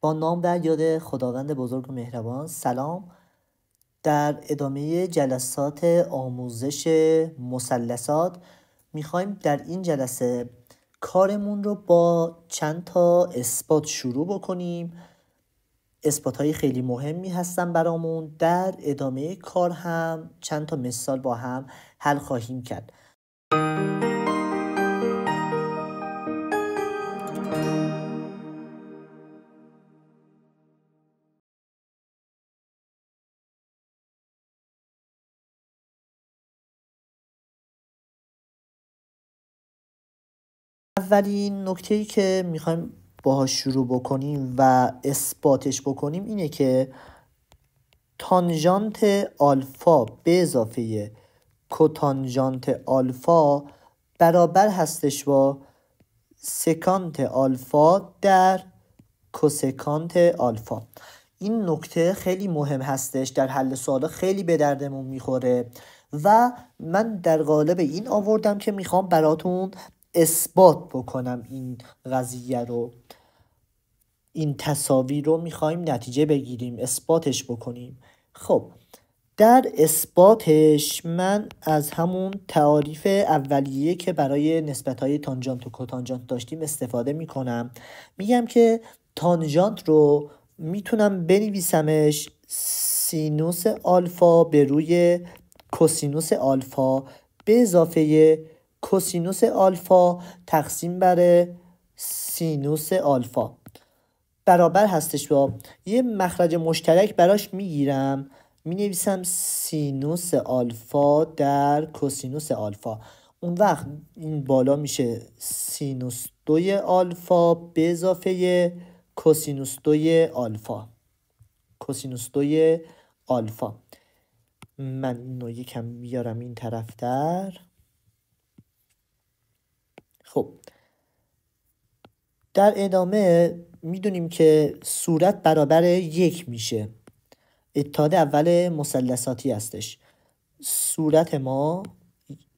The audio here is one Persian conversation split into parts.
با نام و یاد خداوند بزرگ و مهربان سلام در ادامه جلسات آموزش مثلثات میخوایم در این جلسه کارمون رو با چند تا اثبات شروع بکنیم اثبات های خیلی مهمی هستن برامون در ادامه کار هم چند تا مثال با هم حل خواهیم کرد اولین نکته که میخوایم باهاش شروع بکنیم و اثباتش بکنیم اینه که تانژانت آلفا به اضافه کوتانژانت آلفا برابر هستش با سکانت آلفا در کوسکانت آلفا این نکته خیلی مهم هستش در حل سوالا خیلی به دردمون میخوره و من در قالب این آوردم که میخوام براتون اثبات بکنم این قضیه رو این تصاویر رو میخوایم نتیجه بگیریم اثباتش بکنیم خب در اثباتش من از همون تعاریف اولیه که برای نسبت های تانجانت و کتانجانت داشتیم استفاده میکنم میگم که تانجانت رو میتونم بنویسمش سینوس آلفا به روی کوسینوس آلفا به اضافه کوسینوس آلفا تقسیم بر سینوس آلفا برابر هستش با یه مخرج مشترک براش میگیرم می نویسم سینوس آلفا در کوسینوس آلفا اون وقت این بالا میشه سینوس دوی آلفا به اضافه کوسینوس دوی آلفا کوسینوس دوی آلفا من اینو یکم میارم این طرف در خب در ادامه میدونیم که صورت برابر یک میشه اتحاد اول مثلثاتی هستش صورت ما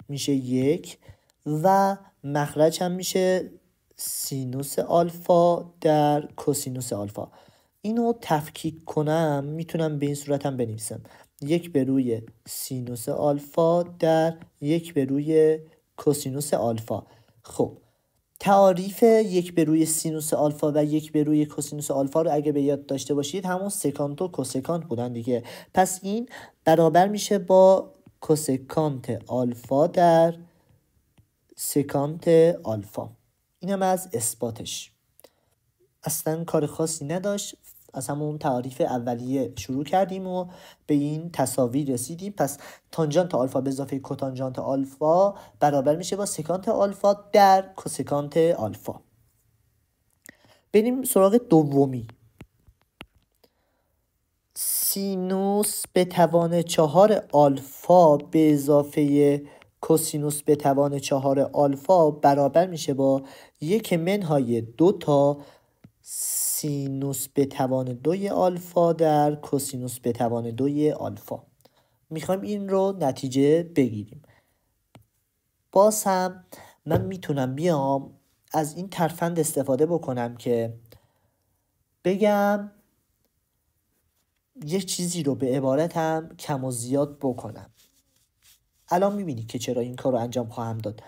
میشه یک و مخرج هم میشه سینوس آلفا در کوسینوس آلفا اینو تفکیک کنم میتونم به این صورت هم بنویسم یک به روی سینوس آلفا در یک به روی کوسینوس آلفا خب تعاریف یک به روی سینوس آلفا و یک به روی کوسینوس آلفا رو اگه به یاد داشته باشید همون سکانت و کوسکانت بودن دیگه پس این برابر میشه با کوسکانت آلفا در سکانت آلفا اینم از اثباتش اصلا کار خاصی نداشت از همون تعاریف اولیه شروع کردیم و به این تصاویر رسیدیم پس تانجانت آلفا به اضافه کوتانجانت آلفا برابر میشه با سکانت آلفا در کوسکانت آلفا بریم سراغ دومی سینوس به توان چهار آلفا به اضافه کوسینوس به توان چهار آلفا برابر میشه با یک منهای دو تا سینوس به توان دوی آلفا در کوسینوس به توان دوی آلفا میخوایم این رو نتیجه بگیریم باز هم من میتونم بیام از این ترفند استفاده بکنم که بگم یه چیزی رو به عبارتم کم و زیاد بکنم الان میبینید که چرا این کار رو انجام خواهم داد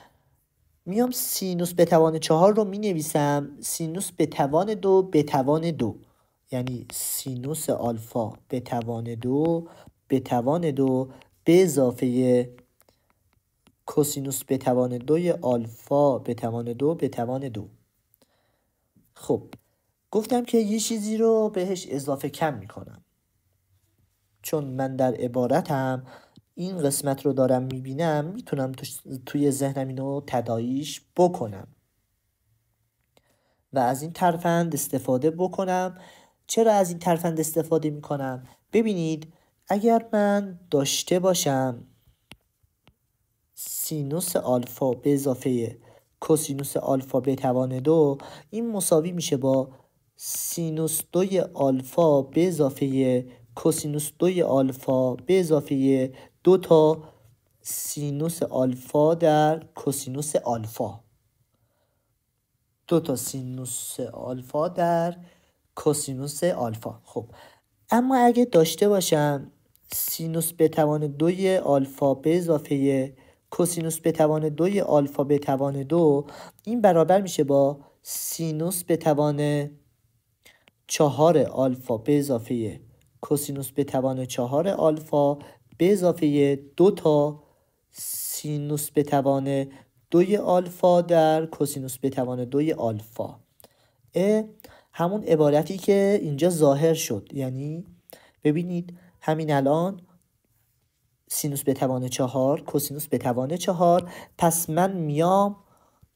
میام سینوس به توان چهار رو می نویسم سینوس به توان دو به توان دو یعنی سینوس آلفا به توان دو به توان دو به اضافه کوسینوس به توان دوی آلفا به توان دو به توان دو خب گفتم که یه چیزی رو بهش اضافه کم می کنم چون من در عبارتم این قسمت رو دارم میبینم میتونم توی ذهنم اینو تداییش بکنم و از این ترفند استفاده بکنم چرا از این ترفند استفاده میکنم ببینید اگر من داشته باشم سینوس آلفا به اضافه کوسینوس آلفا به توان دو این مساوی میشه با سینوس دوی آلفا به اضافه کوسینوس دوی آلفا به اضافه دو تا سینوس آلفا در کوسینوس آلفا دو تا سینوس آلفا در کوسینوس آلفا خب اما اگه داشته باشم سینوس به توان دوی آلفا به اضافه کوسینوس به توان دوی آلفا به توان دو این برابر میشه با سینوس به توان چهار آلفا به اضافه کوسینوس به توان چهار آلفا به اضافه دو تا سینوس به توان دوی آلفا در کوسینوس به توان دوی آلفا ا همون عبارتی که اینجا ظاهر شد یعنی ببینید همین الان سینوس به توان چهار کوسینوس به توان چهار پس من میام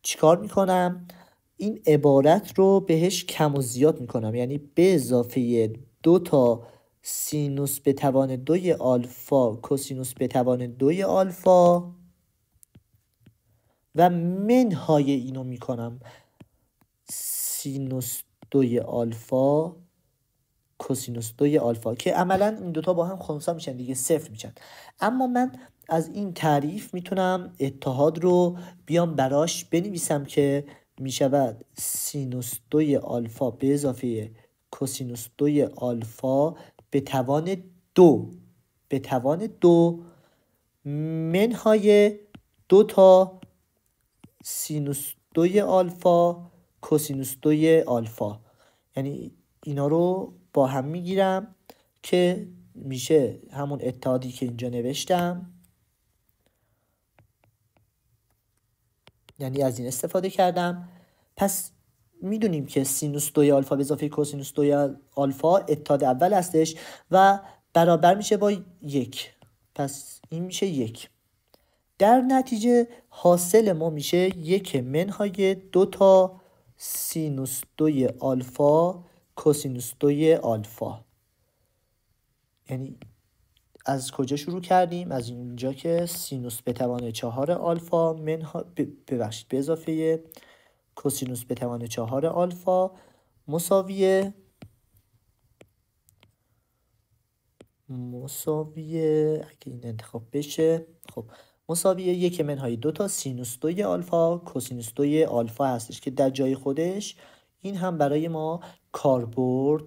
چیکار میکنم این عبارت رو بهش کم و زیاد میکنم یعنی به اضافه دو تا سینوس به توان دوی آلفا کوسینوس به توان دوی آلفا و منهای اینو میکنم سینوس دوی آلفا کوسینوس دوی آلفا که عملا این دوتا با هم خونسا میشن دیگه صفر میشن اما من از این تعریف میتونم اتحاد رو بیام براش بنویسم که میشود سینوس دوی آلفا به اضافه کوسینوس دوی آلفا به توان دو به توان دو منهای دو تا سینوس دوی آلفا کوسینوس دوی آلفا یعنی اینا رو با هم میگیرم که میشه همون اتحادی که اینجا نوشتم یعنی از این استفاده کردم پس میدونیم که سینوس دوی آلفا به اضافه کوسینوس دوی آلفا اتحاد اول هستش و برابر میشه با یک پس این میشه یک در نتیجه حاصل ما میشه یک منهای دو تا سینوس دوی آلفا کوسینوس دوی آلفا یعنی از کجا شروع کردیم از اینجا که سینوس به توان چهار آلفا منها ببخشید به اضافه کوسینوس به توان چهار آلفا مساویه مساویه اگه این انتخاب بشه خب مساویه یک منهای دو تا سینوس دوی آلفا کوسینوس دوی آلفا هستش که در جای خودش این هم برای ما کاربرد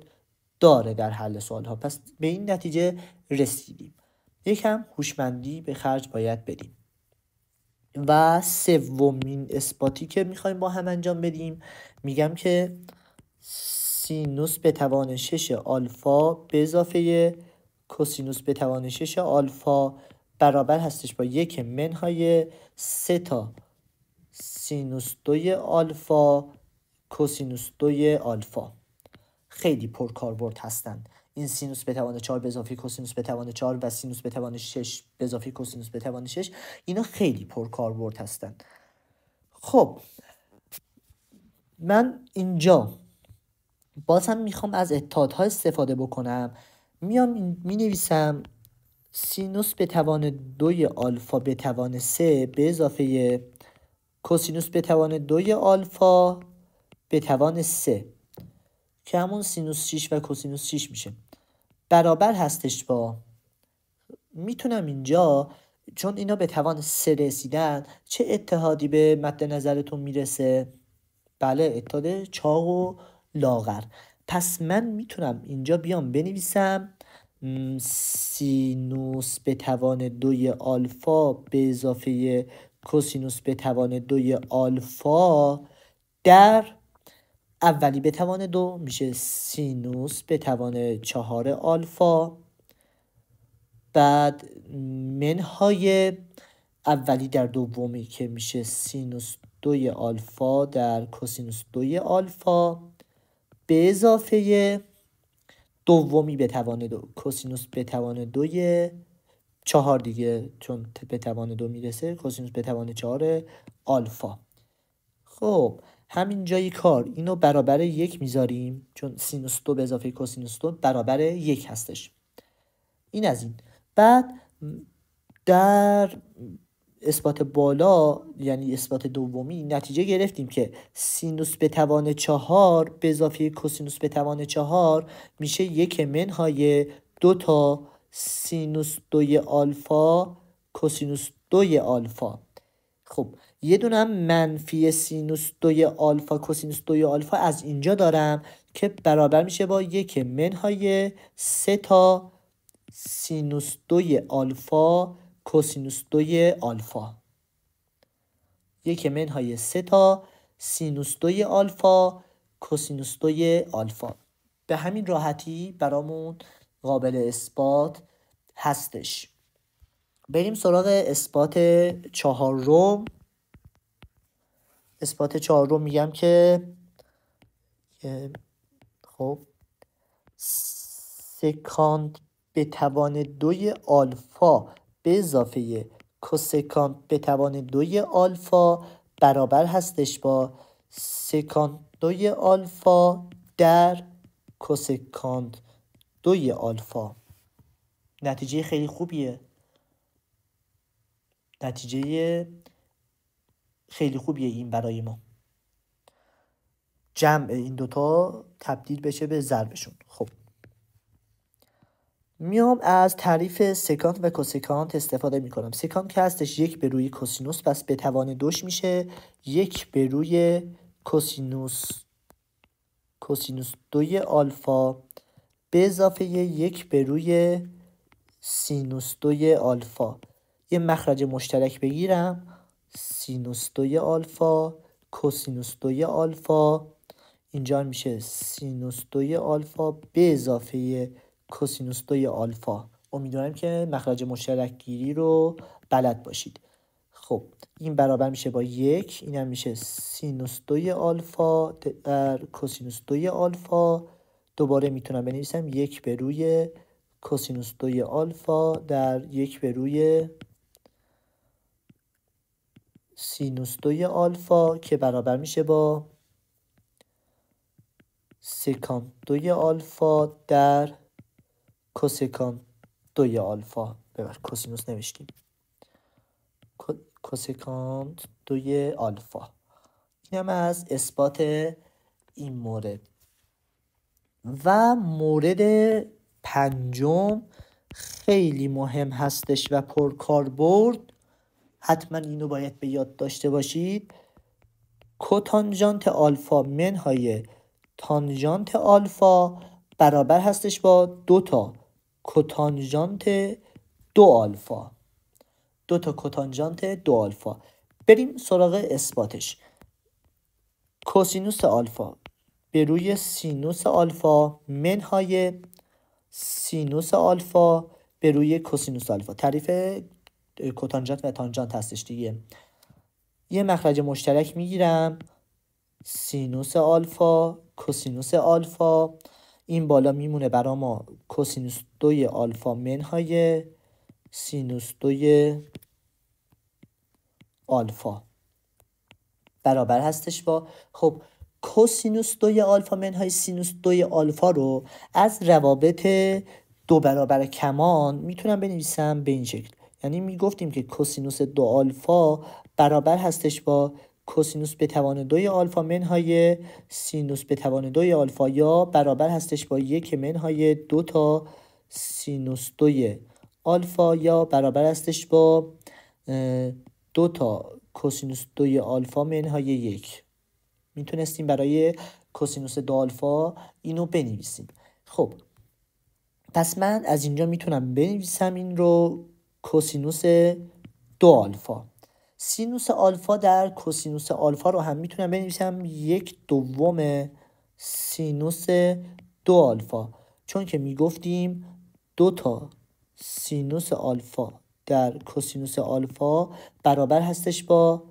داره در حل سوال ها پس به این نتیجه رسیدیم یکم هوشمندی به خرج باید بدیم و سومین اثباتی که میخوایم با هم انجام بدیم میگم که سینوس به توان شش آلفا به اضافه کوسینوس به توان شش آلفا برابر هستش با یک منهای سه تا سینوس دوی آلفا کوسینوس دوی آلفا خیلی پرکاربرد هستند این سینوس به توان 4 به اضافه کوسینوس به توان 4 و سینوس به توان 6 به اضافه کوسینوس به توان 6 اینا خیلی پر پرکاربرد هستن خب من اینجا باز هم میخوام از اتحادها استفاده بکنم میام می نویسم سینوس به توان دوی آلفا به توان 3 به اضافه کوسینوس به توان دوی آلفا به توان 3 که همون سینوس 6 و کوسینوس 6 میشه برابر هستش با میتونم اینجا چون اینا به توان سه رسیدن چه اتحادی به مد نظرتون میرسه بله اتحاد چاق و لاغر پس من میتونم اینجا بیام بنویسم سینوس به توان دوی آلفا به اضافه کوسینوس به توان دوی آلفا در اولی به توان دو میشه سینوس به توان چهار آلفا بعد منهای اولی در دومی که میشه سینوس دوی آلفا در کوسینوس دوی آلفا به اضافه دومی به توان دو کوسینوس به توان دوی چهار دیگه چون به توان دو میرسه کوسینوس به توان چهار آلفا خب همین جای کار اینو برابر یک میذاریم چون سینوس دو به اضافه کوسینوس دو برابر یک هستش این از این بعد در اثبات بالا یعنی اثبات دومی نتیجه گرفتیم که سینوس به توان چهار به اضافه کوسینوس به توان چهار میشه یک منهای دو تا سینوس دوی آلفا کوسینوس دوی آلفا خب یه دونم منفی سینوس دوی آلفا کوسینوس دوی آلفا از اینجا دارم که برابر میشه با یک منهای سه تا سینوس دوی آلفا کوسینوس دوی آلفا یک منهای سه تا سینوس دوی آلفا کوسینوس دوی آلفا به همین راحتی برامون قابل اثبات هستش بریم سراغ اثبات روم اثبات چهارم میگم که خب سکاند به توان دوی آلفا به اضافه کوسکانت به توان دوی آلفا برابر هستش با سکاند دوی آلفا در کوسکانت دوی آلفا نتیجه خیلی خوبیه نتیجه خیلی خوبیه این برای ما جمع این دوتا تبدیل بشه به ضربشون خب میام از تعریف سکانت و کوسکانت استفاده میکنم سکانت که هستش یک به روی کوسینوس پس به توان دوش میشه یک به روی کوسینوس کوسینوس دوی آلفا به اضافه یک به روی سینوس دوی آلفا یه مخرج مشترک بگیرم سینوس دوی آلفا کوسینوس دوی آلفا اینجا میشه سینوس دوی آلفا به اضافه کوسینوس دوی آلفا امیدوارم که مخرج مشترک گیری رو بلد باشید خب این برابر میشه با یک این هم میشه سینوس دوی آلفا در کوسینوس دوی آلفا دوباره میتونم بنویسم یک به روی کوسینوس دوی آلفا در یک به روی سینوس دوی آلفا که برابر میشه با سکانت دوی آلفا در کسکانت دوی آلفا ببر کسینوس نوشتیم کسکانت دوی آلفا این هم از اثبات این مورد و مورد پنجم خیلی مهم هستش و پرکاربرد حتما اینو باید به یاد داشته باشید کوتانژانت آلفا منهای تانژانت آلفا برابر هستش با دو تا کوتانجانت دو آلفا دو تا کوتانجانت دو آلفا بریم سراغ اثباتش کوسینوس آلفا به روی سینوس آلفا منهای سینوس آلفا به روی کوسینوس آلفا تعریف کتانجانت و تانجانت هستش دیگه یه مخرج مشترک میگیرم سینوس آلفا کوسینوس آلفا این بالا میمونه برا ما کوسینوس دوی آلفا منهای سینوس دوی آلفا برابر هستش با خب کوسینوس دوی آلفا منهای سینوس دوی آلفا رو از روابط دو برابر کمان میتونم بنویسم به این شکل یعنی میگفتیم که کوسینوس دو آلفا برابر هستش با کسینوس به توان دوی آلفا منهای سینوس به توان دوی آلفا یا برابر هستش با یک منهای دو تا سینوس دوی آلفا یا برابر هستش با دو تا کسینوس دوی آلفا منهای یک میتونستیم برای کسینوس دو آلفا اینو بنویسیم خب پس من از اینجا میتونم بنویسم این رو کوسینوس دو آلفا سینوس آلفا در کوسینوس آلفا رو هم میتونم بنویسم یک دوم سینوس دو آلفا چون که میگفتیم دو تا سینوس آلفا در کوسینوس آلفا برابر هستش با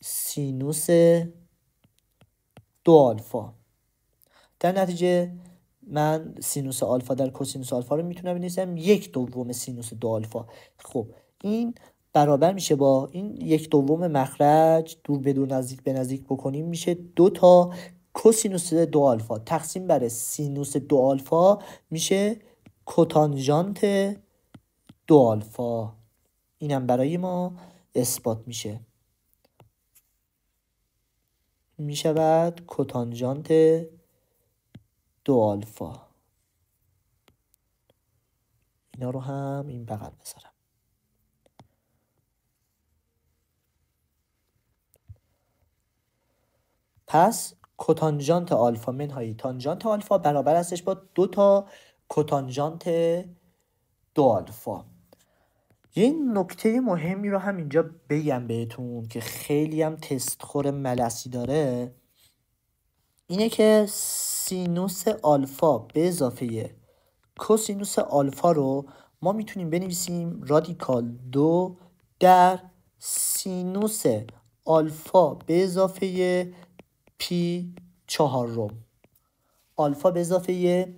سینوس دو آلفا در نتیجه من سینوس آلفا در کوسینوس آلفا رو میتونم بنویسم یک دوم سینوس دو آلفا خب این برابر میشه با این یک دوم مخرج دور به دور نزدیک به نزدیک بکنیم میشه دو تا کوسینوس دو آلفا تقسیم بر سینوس دو آلفا میشه کوتانژانت دو آلفا اینم برای ما اثبات میشه میشود کوتانژانت دو آلفا اینا رو هم این بغل بذارم پس کتانجانت آلفا منهای تانجانت آلفا برابر هستش با دو تا کتانجانت دو آلفا یه نکته مهمی رو هم اینجا بگم بهتون که خیلی هم تست خور ملسی داره اینه که سینوس آلفا به اضافه کوسینوس آلفا رو ما میتونیم بنویسیم رادیکال دو در سینوس آلفا به اضافه پی چهار روم. آلفا به اضافه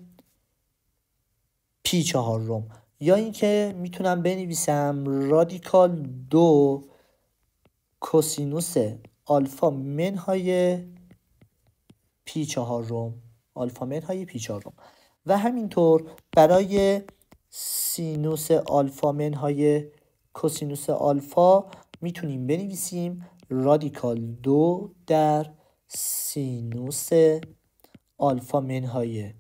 پی چهار روم. یا اینکه میتونم بنویسم رادیکال دو کوسینوس آلفا منهای پی چهار روم. آلفامت های چارم و همینطور برای سینوس آلفا های کوسینوس آلفا میتونیم بنویسیم رادیکال دو در سینوس آلفا منهای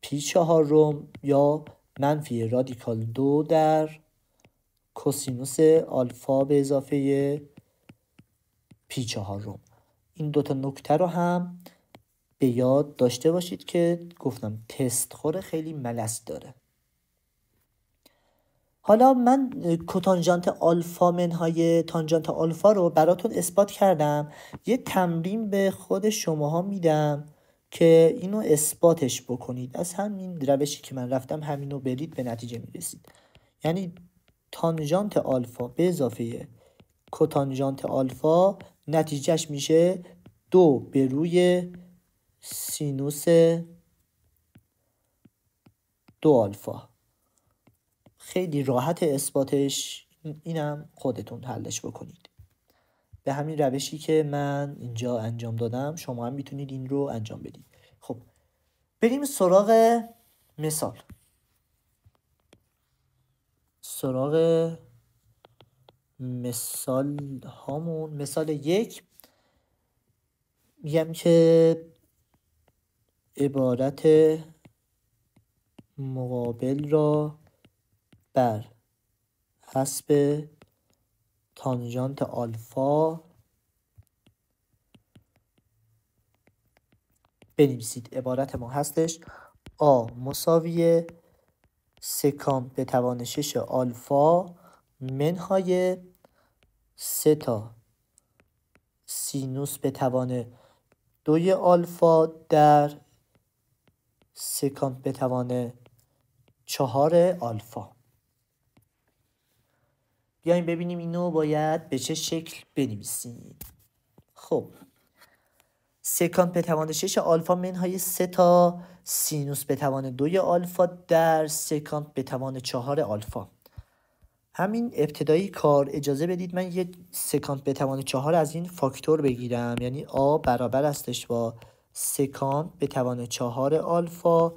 پی چهارم یا منفی رادیکال دو در کوسینوس آلفا به اضافه پی چهارم این دوتا نکته رو هم به یاد داشته باشید که گفتم تست خوره خیلی ملس داره حالا من کتانجانت آلفا منهای تانجانت آلفا رو براتون اثبات کردم یه تمرین به خود شماها میدم که اینو اثباتش بکنید از همین روشی که من رفتم همینو برید به نتیجه میرسید یعنی تانجانت آلفا به اضافه کتانجانت آلفا نتیجهش میشه دو به روی سینوس دو آلفا خیلی راحت اثباتش اینم خودتون حلش بکنید به همین روشی که من اینجا انجام دادم شما هم میتونید این رو انجام بدید خب بریم سراغ مثال سراغ مثال هامون مثال یک میگم که عبارت مقابل را بر حسب تانجانت آلفا بنویسید عبارت ما هستش آ مساوی سکان به توان شش آلفا منهای سه تا سینوس به توان دوی آلفا در سکانت به توان چهار آلفا بیایم ببینیم اینو باید به چه شکل بنویسیم خب سکانت به توان شش آلفا منهای سه تا سینوس به توان دوی آلفا در سکانت به توان چهار آلفا همین ابتدایی کار اجازه بدید من یه سکانت به چهار از این فاکتور بگیرم یعنی آ برابر استش با سکانت به توان چهار آلفا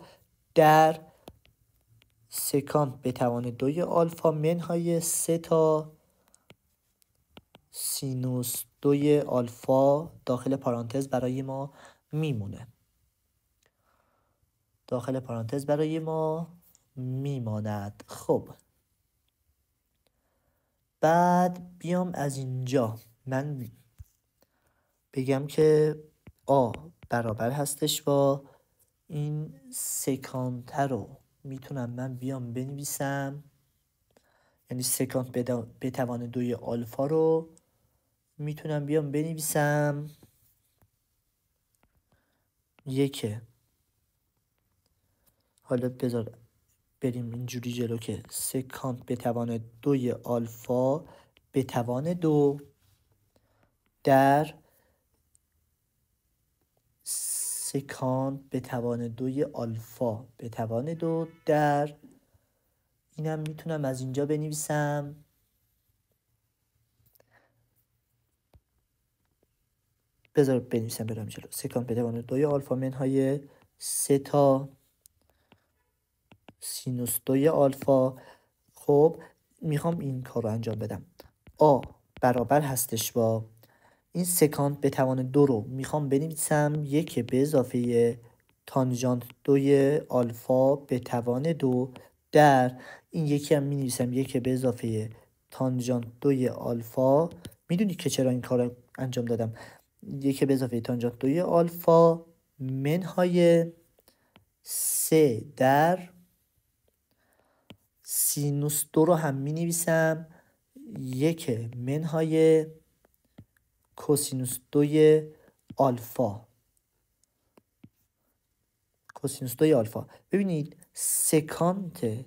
در سکانت به توان دوی آلفا منهای سه تا سینوس دوی آلفا داخل پرانتز برای ما میمونه داخل پرانتز برای ما میماند خب بعد بیام از اینجا من بگم که آ برابر هستش با این سکانت رو میتونم من بیام بنویسم یعنی سکانت به توان دوی آلفا رو میتونم بیام بنویسم یکه حالا بذار بریم اینجوری جلو که سکانت به توان دوی آلفا به توان دو در سکان به توان دوی آلفا به توان دو در اینم میتونم از اینجا بنویسم بذار بنویسم برم جلو سکان به توان دوی آلفا منهای سه تا سینوس دوی آلفا خب میخوام این کار رو انجام بدم آ برابر هستش با این سکانت به توان دو رو میخوام بنویسم یک به اضافه تانجانت دوی آلفا به توان دو در این یکی هم مینویسم یک به اضافه تانجانت دوی آلفا میدونید که چرا این کار انجام دادم یک به اضافه تانجانت دوی آلفا منهای سه در سینوس دو رو هم می نویسم یک منهای کوسینوس دوی آلفا کوسینوس دوی آلفا ببینید سکانت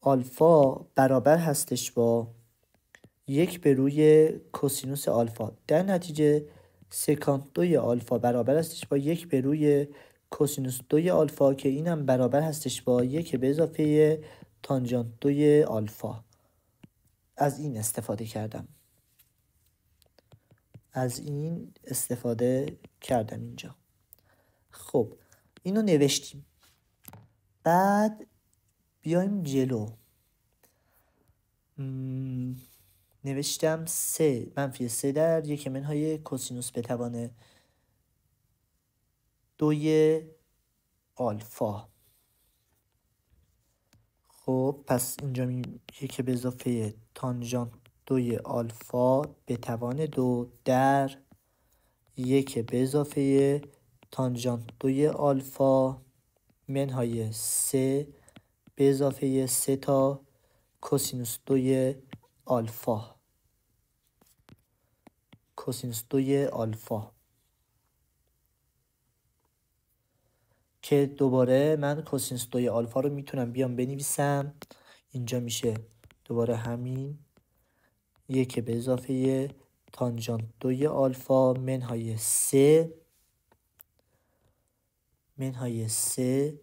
آلفا برابر هستش با یک به روی کوسینوس آلفا در نتیجه سکانت دوی آلفا برابر هستش با یک به روی کوسینوس دوی آلفا که اینم برابر هستش با یک به اضافه تانجانت دوی آلفا از این استفاده کردم از این استفاده کردم اینجا خب اینو نوشتیم بعد بیایم جلو نوشتم سه منفی سه در یک منهای کوسینوس به توان دوی آلفا خب پس اینجا یک به اضافه تانژانت دوی آلفا به توان دو در یک به اضافه تانجانت دوی آلفا منهای سه به اضافه سه تا کوسینوس دوی آلفا کوسینوس دوی آلفا که دوباره من کوسینوس دوی آلفا رو میتونم بیام بنویسم اینجا میشه دوباره همین یک به اضافه تانجانت دوی آلفا منهای سه منهای سه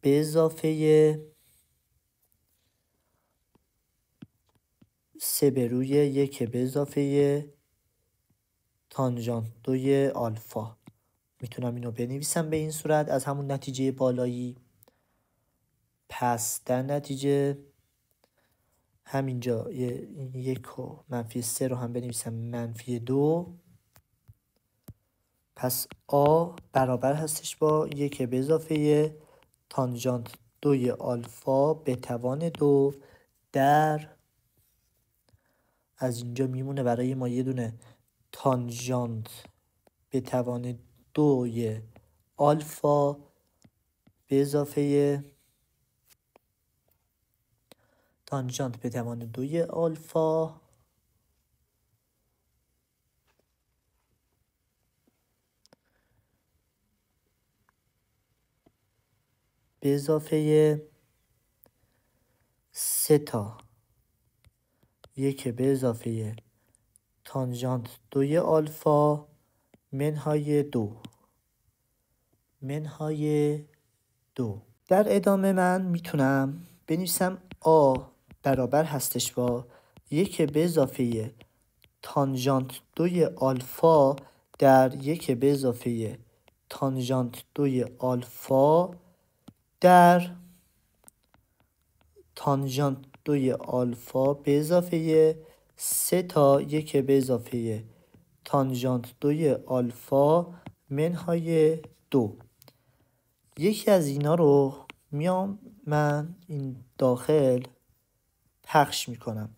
به اضافه سه به روی یک به اضافه تانجانت دوی آلفا میتونم اینو بنویسم به این صورت از همون نتیجه بالایی پس در نتیجه همینجا یک و منفی سه رو هم بنویسم منفی دو پس آ برابر هستش با یک به اضافه تانجانت دوی آلفا به توان دو در از اینجا میمونه برای ما یه دونه تانجانت به توان دوی آلفا به اضافه تانجانت به توان دوی آلفا به اضافه سه تا یک به اضافه تانجانت دوی آلفا منهای دو منهای دو در ادامه من میتونم بنویسم آ برابر هستش با یک به اضافه تانژانت دوی آلفا در یک به اضافه تانژانت دوی آلفا در تانژانت دوی آلفا به اضافه سه تا یک به اضافه تانژانت دوی آلفا منهای دو یکی از اینا رو میام من این داخل پخش میکنم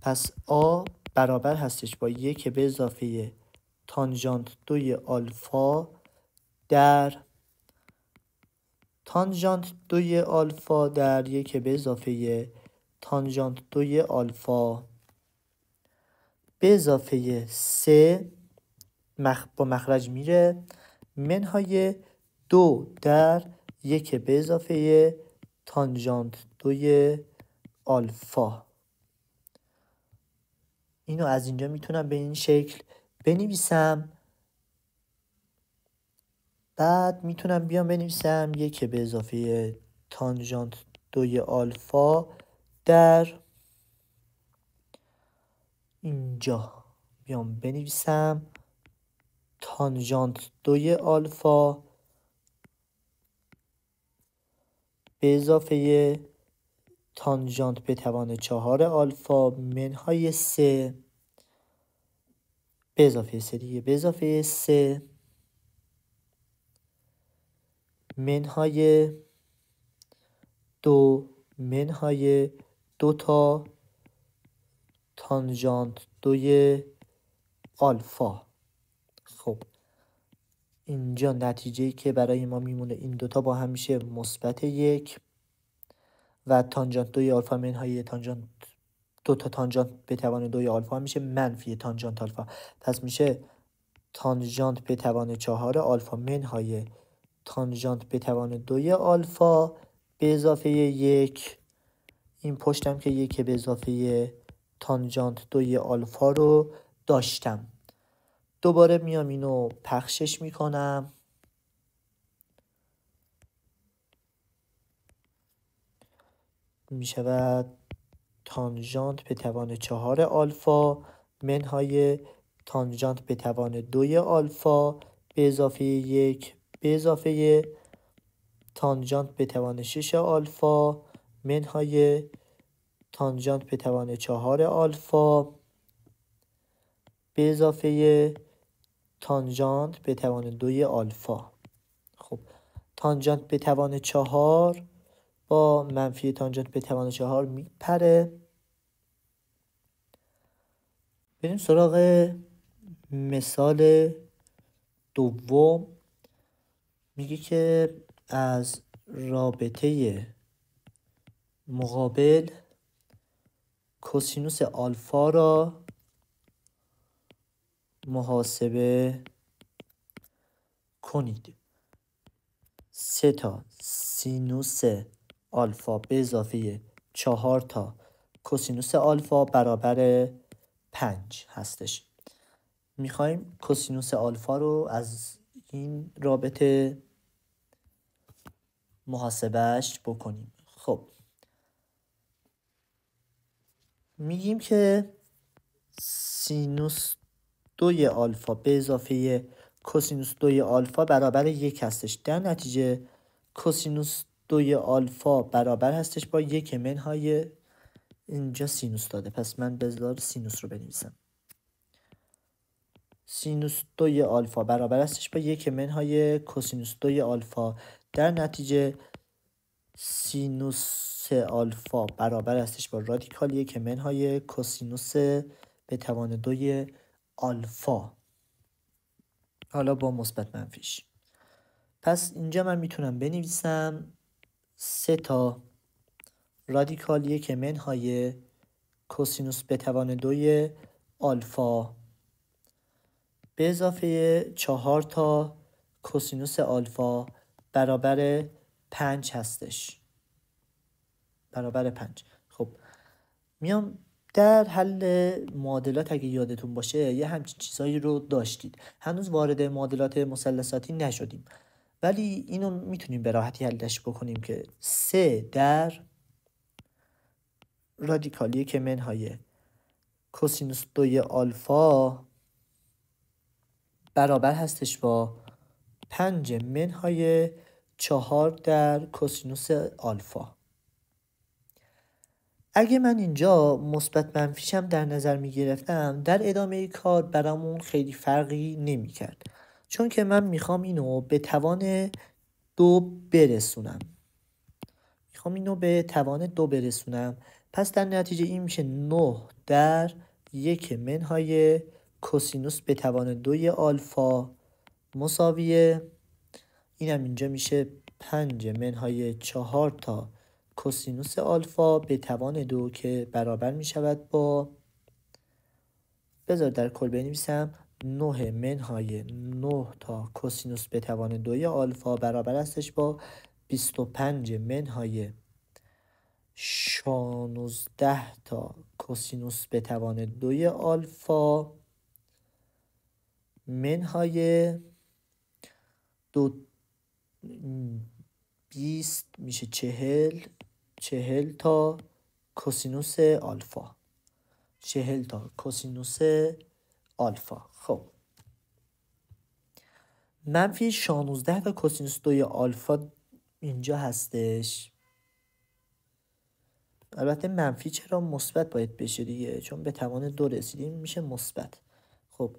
پس آ برابر هستش با یک به اضافه تانژانت دوی آلفا در تانژانت دوی آلفا در یک به اضافه تانژانت دوی آلفا به اضافه سه مخ... با مخرج میره منهای دو در یک به اضافه تانژانت دوی آلفا اینو از اینجا میتونم به این شکل بنویسم بعد میتونم بیام بنویسم یک به اضافه تانژانت دوی آلفا در اینجا بیام بنویسم تانژانت دوی آلفا به اضافه تانژانت به توان چهار آلفا منهای سه به اضافه سه دیگه به اضافه سه منهای دو منهای دو تا تانژانت دوی آلفا خب اینجا نتیجه که برای ما میمونه این دوتا با همیشه مثبت یک و تانجانت دوی آلفا منهای تانجانت دو تا تانجانت به توان دوی آلفا میشه منفی تانجانت آلفا پس میشه تانجانت به توان چهار آلفا منهای تانجانت به توان دوی آلفا به اضافه یک این پشتم که یک به اضافه تانجانت دوی آلفا رو داشتم دوباره میام اینو پخشش میکنم می تانژانت به توان چهار آلفا منهای تانژانت به توان دوی آلفا به اضافه یک به اضافه تانژانت به توان 6 آلفا منهای تانژانت به توان چهار آلفا به اضافه تانژانت به توان 2 آلفا خب تانژانت به توان 4 منفی تانجانت به توان چهار میپره بریم سراغ مثال دوم میگه که از رابطه مقابل کوسینوس آلفا را محاسبه کنید سه تا سینوس آلفا به اضافه چهار تا کوسینوس آلفا برابر پنج هستش میخوایم کوسینوس آلفا رو از این رابطه محاسبهش بکنیم خب میگیم که سینوس دوی آلفا به اضافه کسینوس دوی آلفا برابر یک هستش در نتیجه کوسینوس دوی آلفا برابر هستش با یک منهای اینجا سینوس داده پس من بذار سینوس رو بنویسم سینوس دوی آلفا برابر هستش با یک منهای کوسینوس دوی آلفا در نتیجه سینوس آلفا برابر هستش با رادیکال یک منهای کوسینوس به توان دوی آلفا حالا با مثبت منفیش پس اینجا من میتونم بنویسم سه تا رادیکال یک منهای کوسینوس به توان دوی آلفا به اضافه چهار تا کوسینوس آلفا برابر پنج هستش برابر پنج خب میام در حل معادلات اگه یادتون باشه یه همچین چیزایی رو داشتید هنوز وارد معادلات مثلثاتی نشدیم ولی اینو میتونیم به راحتی حلش بکنیم که سه در رادیکالی که منهای کوسینوس دوی آلفا برابر هستش با پنج منهای چهار در کوسینوس آلفا اگه من اینجا مثبت منفیشم در نظر می گرفتم در ادامه کار برامون خیلی فرقی نمی کرد چون که من میخوام اینو به توان دو برسونم میخوام اینو به توان دو برسونم پس در نتیجه این میشه نه در یک منهای کوسینوس به توان دوی آلفا مساویه اینم اینجا میشه 5 منهای 4 تا کوسینوس آلفا به توان دو که برابر میشود با بذار در کل بنویسم 9 منهای 9 تا کسینوس به توان 2 آلفا برابر استش با 25 منهای 16 تا کسینوس به توان 2 آلفا منهای 2 20 میشه 40 40 تا کسینوس آلفا 40 تا کسینوس آلفا خب منفی 16 و کوسینوس دو آلفا اینجا هستش البته منفی چرا مثبت باید بشه دیگه چون به توان دو رسیدیم میشه مثبت خب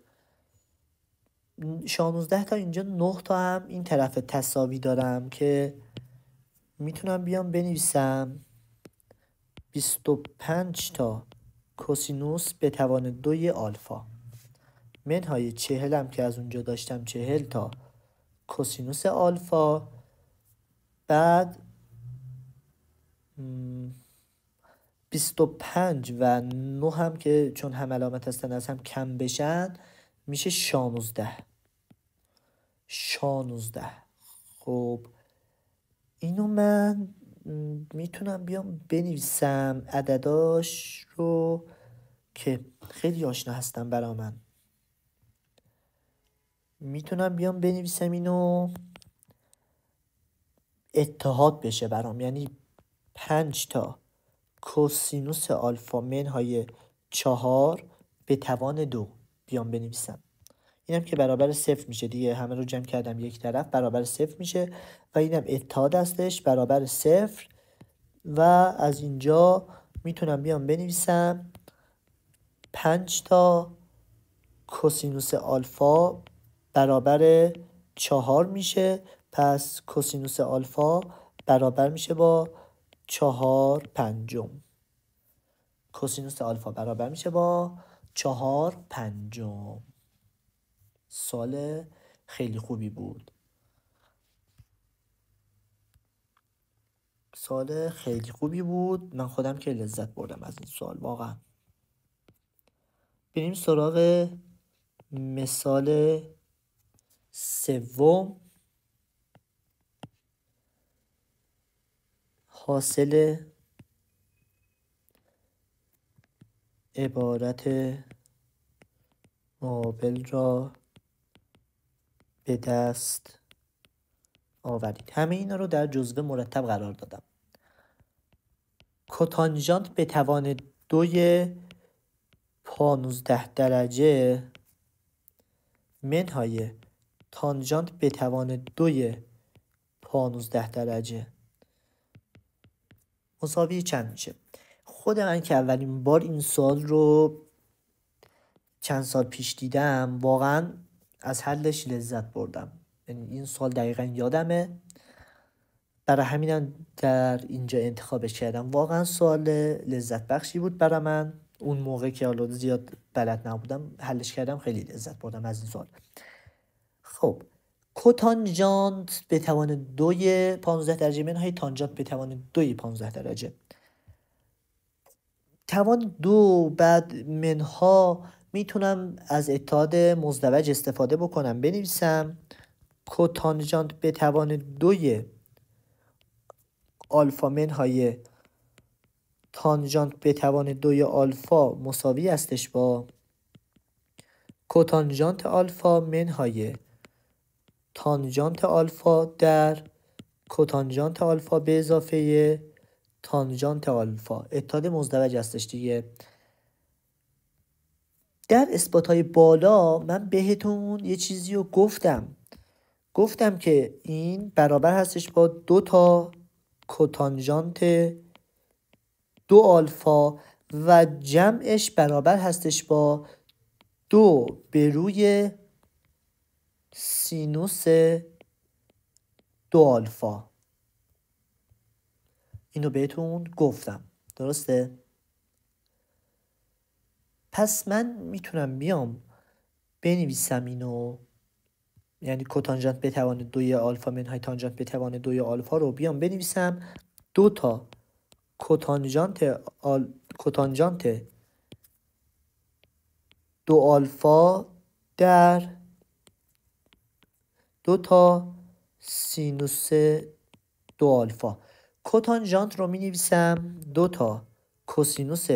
16 تا اینجا 9 تا هم این طرف تصاوی دارم که میتونم بیام بنویسم 25 تا کوسینوس به توان 2 آلفا منهای چهلم که از اونجا داشتم چهل تا کوسینوس آلفا بعد 25 و 9 هم که چون هم علامت هستن از هم کم بشن میشه 16 شانوزده خب اینو من میتونم بیام بنویسم عدداش رو که خیلی آشنا هستم برا من میتونم بیام بنویسم اینو اتحاد بشه برام یعنی پنج تا کوسینوس آلفا منهای چهار به توان دو بیام بنویسم اینم که برابر صفر میشه دیگه همه رو جمع کردم یک طرف برابر صفر میشه و اینم اتحاد هستش برابر صفر و از اینجا میتونم بیام بنویسم پنج تا کوسینوس آلفا برابر چهار میشه پس کوسینوس آلفا برابر میشه با چهار پنجم کوسینوس آلفا برابر میشه با چهار پنجم سال خیلی خوبی بود سال خیلی خوبی بود من خودم که لذت بردم از این سوال واقعا بریم سراغ مثال سوم حاصل عبارت مقابل را به دست آورید همه اینا رو در جزوه مرتب قرار دادم کتانجانت به توان دوی پانوزده درجه منهای تانژانت به توان دوی پانزده درجه مساوی چند میشه خود من که اولین بار این سال رو چند سال پیش دیدم واقعا از حلش لذت بردم یعنی این سال دقیقا یادمه برای همینم در اینجا انتخابش کردم واقعا سال لذت بخشی بود برای من اون موقع که حالا زیاد بلد نبودم حلش کردم خیلی لذت بردم از این سال خب کوتانجانت به توان دوی پانزده درجه های تانجانت به توان دوی پانزده درجه توان دو بعد منها میتونم از اتحاد مزدوج استفاده بکنم بنویسم کوتانجانت به توان دوی آلفا منهای تانجانت به توان دوی آلفا مساوی هستش با کوتانجانت آلفا های، تانجانت آلفا در کوتانجانت آلفا به اضافه تانجانت آلفا اتحاد مزدوج هستش دیگه در اثبات های بالا من بهتون یه چیزی رو گفتم گفتم که این برابر هستش با دو تا کوتانجانت دو آلفا و جمعش برابر هستش با دو به روی سینوس دو آلفا اینو بهتون گفتم درسته؟ پس من میتونم بیام بنویسم اینو یعنی کتانجنت به توان دوی آلفا منهای تانجنت به توان دوی آلفا رو بیام بنویسم دو تا کوتانجنت آل... دو آلفا در دو تا سینوس دو آلفا کتانجانت رو می نویسم دو تا کوسینوس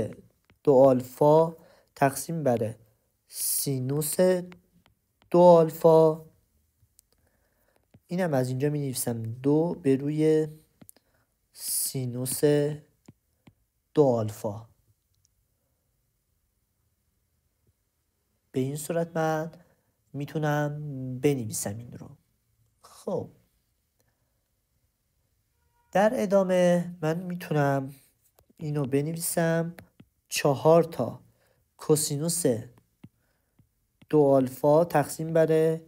دو آلفا تقسیم بر سینوس دو آلفا اینم از اینجا می نویسم دو به روی سینوس دو آلفا به این صورت من میتونم بنویسم این رو خب. در ادامه من میتونم اینو بنویسم چهار تا کوسینوس دو آلفا تقسیم بر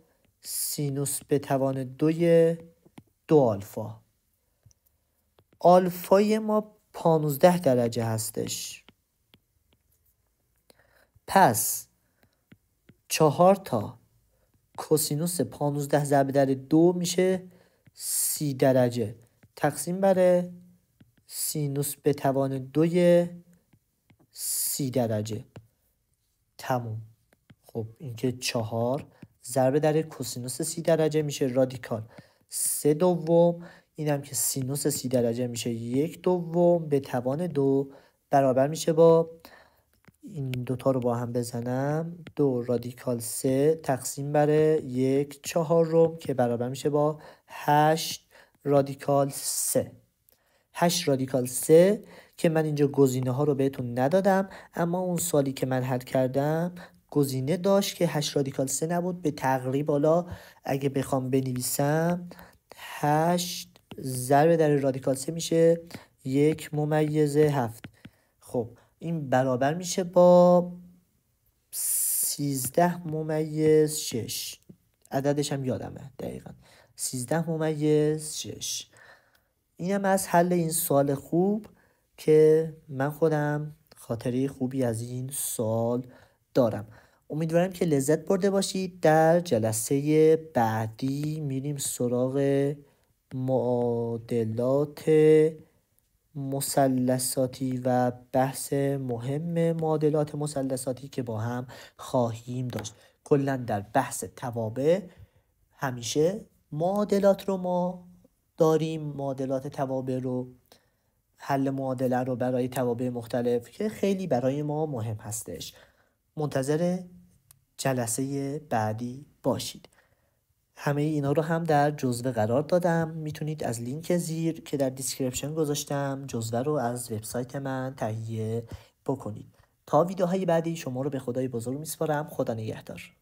سینوس به توان دوی دو آلفا آلفای ما پانوزده درجه هستش پس چهار تا کسینوس پانوزده ضرب در دو میشه سی درجه تقسیم بر سینوس به توان دوی سی درجه تموم خب اینکه چهار ضربه در کوسینوس سی درجه میشه رادیکال سه دوم اینم که سینوس سی درجه میشه یک دوم به توان دو برابر میشه با این دوتا رو با هم بزنم دو رادیکال سه تقسیم بر یک چهار روم که برابر میشه با هشت رادیکال سه هشت رادیکال سه که من اینجا گزینه ها رو بهتون ندادم اما اون سالی که من حل کردم گزینه داشت که هشت رادیکال سه نبود به تقریب حالا اگه بخوام بنویسم هشت ضرب در رادیکال سه میشه یک ممیزه هفت خب این برابر میشه با سیزده ممیز 6. عددش هم یادمه دقیقا سیزده ممیز این اینم از حل این سوال خوب که من خودم خاطره خوبی از این سوال دارم امیدوارم که لذت برده باشید در جلسه بعدی میریم سراغ معادلات مسلساتی و بحث مهم معادلات مسلساتی که با هم خواهیم داشت کلا در بحث توابع همیشه معادلات رو ما داریم معادلات توابع رو حل معادله رو برای توابع مختلف که خیلی برای ما مهم هستش منتظر جلسه بعدی باشید همه اینا رو هم در جزوه قرار دادم میتونید از لینک زیر که در دیسکریپشن گذاشتم جزوه رو از وبسایت من تهیه بکنید تا ویدیوهای بعدی شما رو به خدای بزرگ میسپارم خدا نگهدار